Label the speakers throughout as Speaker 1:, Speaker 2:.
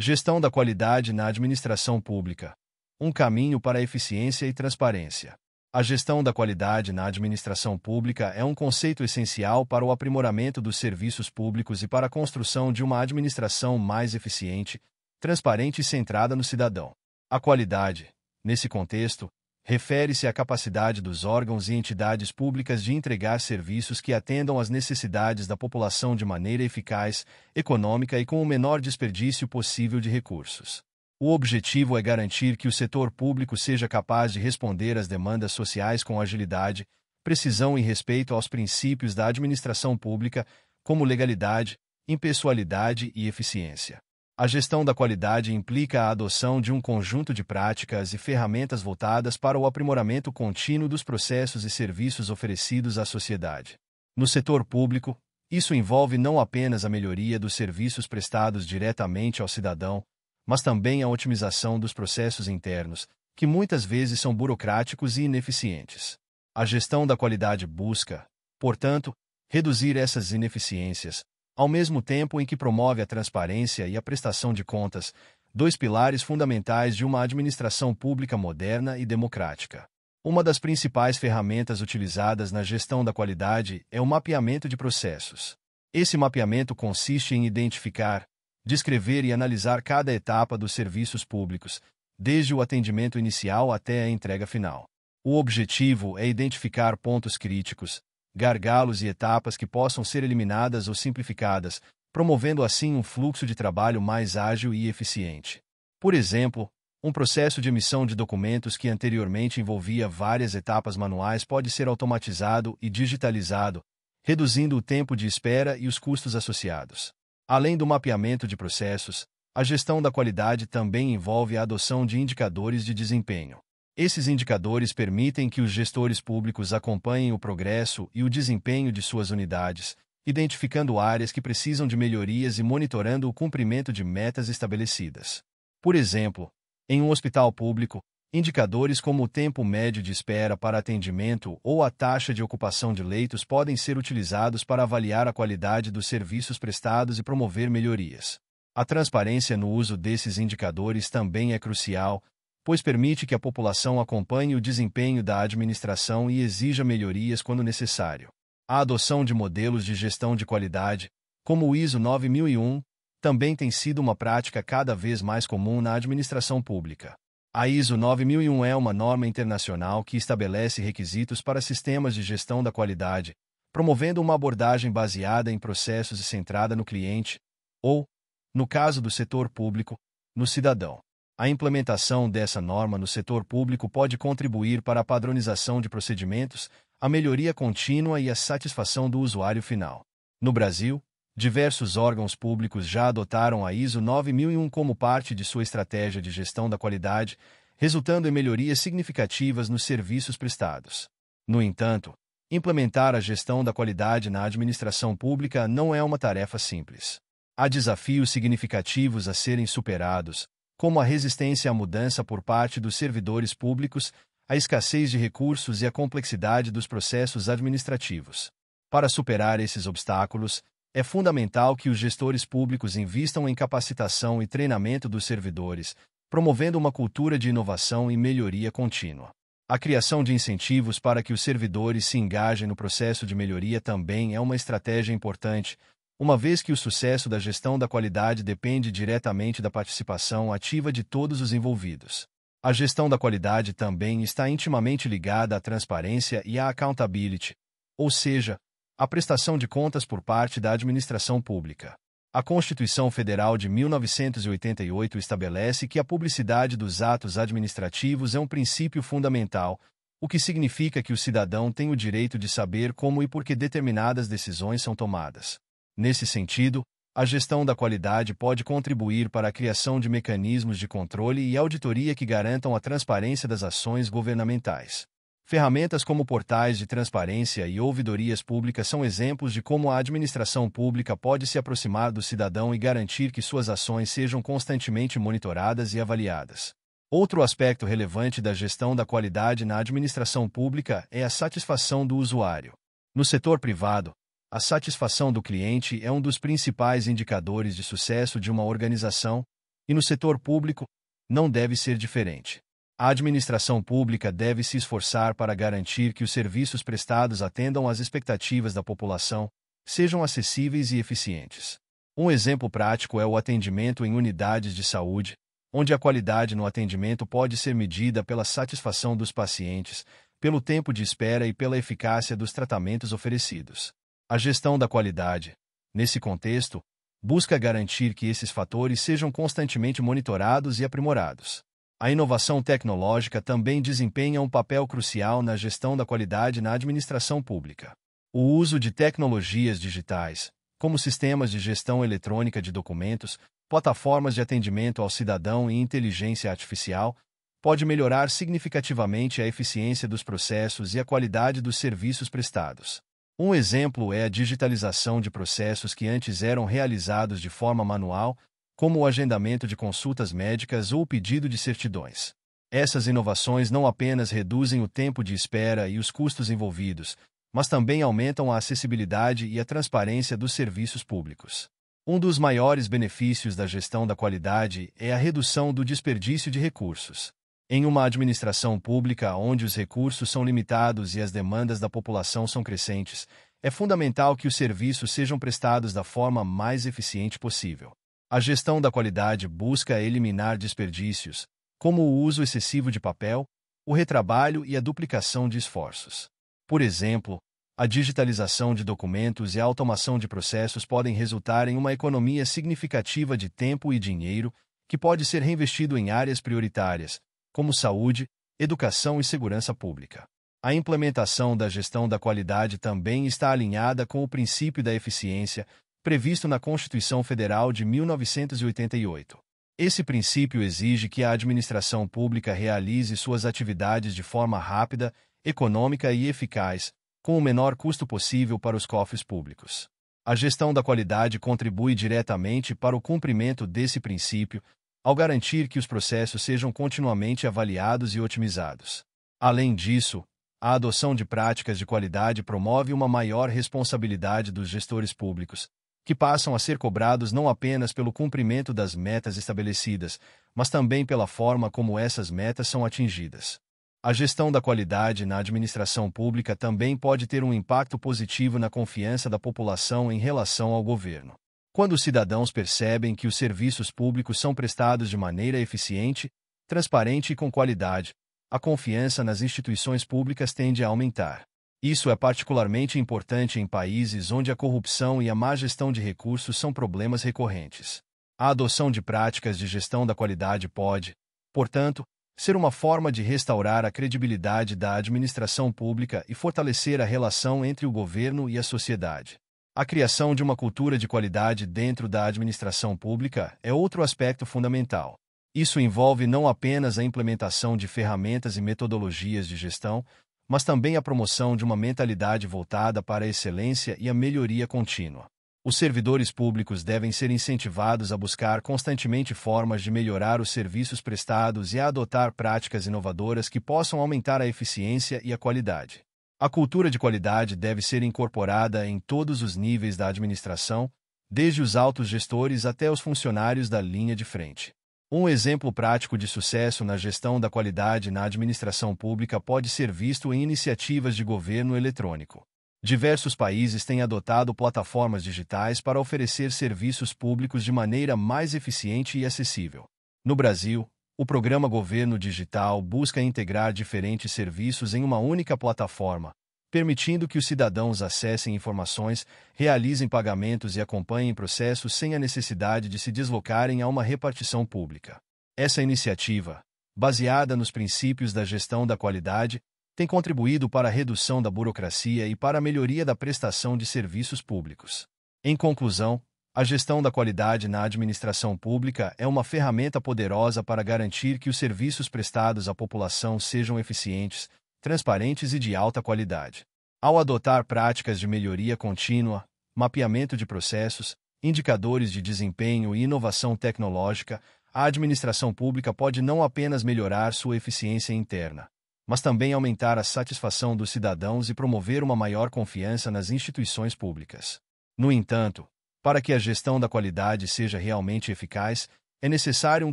Speaker 1: Gestão da qualidade na administração pública. Um caminho para eficiência e transparência. A gestão da qualidade na administração pública é um conceito essencial para o aprimoramento dos serviços públicos e para a construção de uma administração mais eficiente, transparente e centrada no cidadão. A qualidade, nesse contexto, refere-se à capacidade dos órgãos e entidades públicas de entregar serviços que atendam às necessidades da população de maneira eficaz, econômica e com o menor desperdício possível de recursos. O objetivo é garantir que o setor público seja capaz de responder às demandas sociais com agilidade, precisão e respeito aos princípios da administração pública, como legalidade, impessoalidade e eficiência. A gestão da qualidade implica a adoção de um conjunto de práticas e ferramentas voltadas para o aprimoramento contínuo dos processos e serviços oferecidos à sociedade. No setor público, isso envolve não apenas a melhoria dos serviços prestados diretamente ao cidadão, mas também a otimização dos processos internos, que muitas vezes são burocráticos e ineficientes. A gestão da qualidade busca, portanto, reduzir essas ineficiências, ao mesmo tempo em que promove a transparência e a prestação de contas, dois pilares fundamentais de uma administração pública moderna e democrática. Uma das principais ferramentas utilizadas na gestão da qualidade é o mapeamento de processos. Esse mapeamento consiste em identificar, descrever e analisar cada etapa dos serviços públicos, desde o atendimento inicial até a entrega final. O objetivo é identificar pontos críticos, gargalos e etapas que possam ser eliminadas ou simplificadas, promovendo assim um fluxo de trabalho mais ágil e eficiente. Por exemplo, um processo de emissão de documentos que anteriormente envolvia várias etapas manuais pode ser automatizado e digitalizado, reduzindo o tempo de espera e os custos associados. Além do mapeamento de processos, a gestão da qualidade também envolve a adoção de indicadores de desempenho. Esses indicadores permitem que os gestores públicos acompanhem o progresso e o desempenho de suas unidades, identificando áreas que precisam de melhorias e monitorando o cumprimento de metas estabelecidas. Por exemplo, em um hospital público, indicadores como o tempo médio de espera para atendimento ou a taxa de ocupação de leitos podem ser utilizados para avaliar a qualidade dos serviços prestados e promover melhorias. A transparência no uso desses indicadores também é crucial, pois permite que a população acompanhe o desempenho da administração e exija melhorias quando necessário. A adoção de modelos de gestão de qualidade, como o ISO 9001, também tem sido uma prática cada vez mais comum na administração pública. A ISO 9001 é uma norma internacional que estabelece requisitos para sistemas de gestão da qualidade, promovendo uma abordagem baseada em processos e centrada no cliente, ou, no caso do setor público, no cidadão. A implementação dessa norma no setor público pode contribuir para a padronização de procedimentos, a melhoria contínua e a satisfação do usuário final. No Brasil, diversos órgãos públicos já adotaram a ISO 9001 como parte de sua estratégia de gestão da qualidade, resultando em melhorias significativas nos serviços prestados. No entanto, implementar a gestão da qualidade na administração pública não é uma tarefa simples. Há desafios significativos a serem superados, como a resistência à mudança por parte dos servidores públicos, a escassez de recursos e a complexidade dos processos administrativos. Para superar esses obstáculos, é fundamental que os gestores públicos invistam em capacitação e treinamento dos servidores, promovendo uma cultura de inovação e melhoria contínua. A criação de incentivos para que os servidores se engajem no processo de melhoria também é uma estratégia importante, uma vez que o sucesso da gestão da qualidade depende diretamente da participação ativa de todos os envolvidos. A gestão da qualidade também está intimamente ligada à transparência e à accountability, ou seja, à prestação de contas por parte da administração pública. A Constituição Federal de 1988 estabelece que a publicidade dos atos administrativos é um princípio fundamental, o que significa que o cidadão tem o direito de saber como e por que determinadas decisões são tomadas. Nesse sentido, a gestão da qualidade pode contribuir para a criação de mecanismos de controle e auditoria que garantam a transparência das ações governamentais. Ferramentas como portais de transparência e ouvidorias públicas são exemplos de como a administração pública pode se aproximar do cidadão e garantir que suas ações sejam constantemente monitoradas e avaliadas. Outro aspecto relevante da gestão da qualidade na administração pública é a satisfação do usuário. No setor privado, a satisfação do cliente é um dos principais indicadores de sucesso de uma organização, e no setor público, não deve ser diferente. A administração pública deve se esforçar para garantir que os serviços prestados atendam às expectativas da população, sejam acessíveis e eficientes. Um exemplo prático é o atendimento em unidades de saúde, onde a qualidade no atendimento pode ser medida pela satisfação dos pacientes, pelo tempo de espera e pela eficácia dos tratamentos oferecidos. A gestão da qualidade, nesse contexto, busca garantir que esses fatores sejam constantemente monitorados e aprimorados. A inovação tecnológica também desempenha um papel crucial na gestão da qualidade na administração pública. O uso de tecnologias digitais, como sistemas de gestão eletrônica de documentos, plataformas de atendimento ao cidadão e inteligência artificial, pode melhorar significativamente a eficiência dos processos e a qualidade dos serviços prestados. Um exemplo é a digitalização de processos que antes eram realizados de forma manual, como o agendamento de consultas médicas ou o pedido de certidões. Essas inovações não apenas reduzem o tempo de espera e os custos envolvidos, mas também aumentam a acessibilidade e a transparência dos serviços públicos. Um dos maiores benefícios da gestão da qualidade é a redução do desperdício de recursos. Em uma administração pública onde os recursos são limitados e as demandas da população são crescentes, é fundamental que os serviços sejam prestados da forma mais eficiente possível. A gestão da qualidade busca eliminar desperdícios, como o uso excessivo de papel, o retrabalho e a duplicação de esforços. Por exemplo, a digitalização de documentos e a automação de processos podem resultar em uma economia significativa de tempo e dinheiro, que pode ser reinvestido em áreas prioritárias, como saúde, educação e segurança pública. A implementação da gestão da qualidade também está alinhada com o princípio da eficiência, previsto na Constituição Federal de 1988. Esse princípio exige que a administração pública realize suas atividades de forma rápida, econômica e eficaz, com o menor custo possível para os cofres públicos. A gestão da qualidade contribui diretamente para o cumprimento desse princípio, ao garantir que os processos sejam continuamente avaliados e otimizados. Além disso, a adoção de práticas de qualidade promove uma maior responsabilidade dos gestores públicos, que passam a ser cobrados não apenas pelo cumprimento das metas estabelecidas, mas também pela forma como essas metas são atingidas. A gestão da qualidade na administração pública também pode ter um impacto positivo na confiança da população em relação ao governo. Quando os cidadãos percebem que os serviços públicos são prestados de maneira eficiente, transparente e com qualidade, a confiança nas instituições públicas tende a aumentar. Isso é particularmente importante em países onde a corrupção e a má gestão de recursos são problemas recorrentes. A adoção de práticas de gestão da qualidade pode, portanto, ser uma forma de restaurar a credibilidade da administração pública e fortalecer a relação entre o governo e a sociedade. A criação de uma cultura de qualidade dentro da administração pública é outro aspecto fundamental. Isso envolve não apenas a implementação de ferramentas e metodologias de gestão, mas também a promoção de uma mentalidade voltada para a excelência e a melhoria contínua. Os servidores públicos devem ser incentivados a buscar constantemente formas de melhorar os serviços prestados e a adotar práticas inovadoras que possam aumentar a eficiência e a qualidade. A cultura de qualidade deve ser incorporada em todos os níveis da administração, desde os altos gestores até os funcionários da linha de frente. Um exemplo prático de sucesso na gestão da qualidade na administração pública pode ser visto em iniciativas de governo eletrônico. Diversos países têm adotado plataformas digitais para oferecer serviços públicos de maneira mais eficiente e acessível. No Brasil, o programa Governo Digital busca integrar diferentes serviços em uma única plataforma, permitindo que os cidadãos acessem informações, realizem pagamentos e acompanhem processos sem a necessidade de se deslocarem a uma repartição pública. Essa iniciativa, baseada nos princípios da gestão da qualidade, tem contribuído para a redução da burocracia e para a melhoria da prestação de serviços públicos. Em conclusão, a gestão da qualidade na administração pública é uma ferramenta poderosa para garantir que os serviços prestados à população sejam eficientes, transparentes e de alta qualidade. Ao adotar práticas de melhoria contínua, mapeamento de processos, indicadores de desempenho e inovação tecnológica, a administração pública pode não apenas melhorar sua eficiência interna, mas também aumentar a satisfação dos cidadãos e promover uma maior confiança nas instituições públicas. No entanto, para que a gestão da qualidade seja realmente eficaz, é necessário um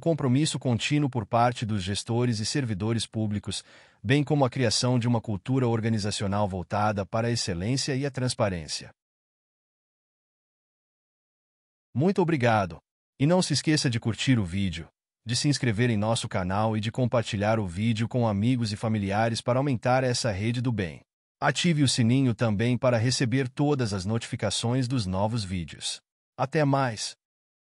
Speaker 1: compromisso contínuo por parte dos gestores e servidores públicos, bem como a criação de uma cultura organizacional voltada para a excelência e a transparência. Muito obrigado! E não se esqueça de curtir o vídeo, de se inscrever em nosso canal e de compartilhar o vídeo com amigos e familiares para aumentar essa rede do bem. Ative o sininho também para receber todas as notificações dos novos vídeos. Até mais!